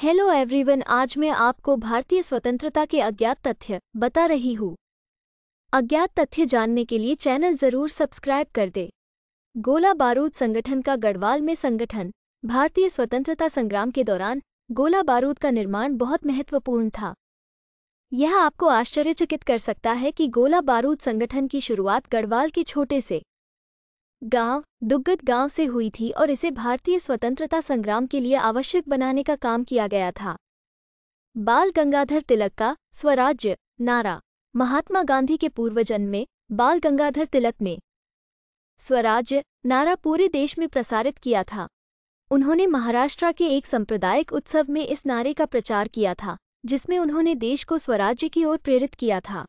hello everyone आज मैं आपको भारतीय स्वतंत्रता के अज्ञात तथ्य बता रही हूँ अज्ञात तथ्य जानने के लिए चैनल जरूर सब्सक्राइब कर दे गोला बारूद संगठन का गढ़वाल में संगठन भारतीय स्वतंत्रता संग्राम के दौरान गोला बारूद का निर्माण बहुत महत्वपूर्ण था यह आपको आश्चर्यचकित कर सकता है कि गोला बारूद संगठन की शुरुआत गढ़वाल के छोटे से गांव दुग्गत गांव से हुई थी और इसे भारतीय स्वतंत्रता संग्राम के लिए आवश्यक बनाने का काम किया गया था बाल गंगाधर तिलक का स्वराज्य नारा महात्मा गांधी के पूर्वजन्म में बाल गंगाधर तिलक ने स्वराज्य नारा पूरे देश में प्रसारित किया था उन्होंने महाराष्ट्र के एक सांप्रदायिक उत्सव में इस नारे का प्रचार किया था जिसमें उन्होंने देश को स्वराज्य की ओर प्रेरित किया था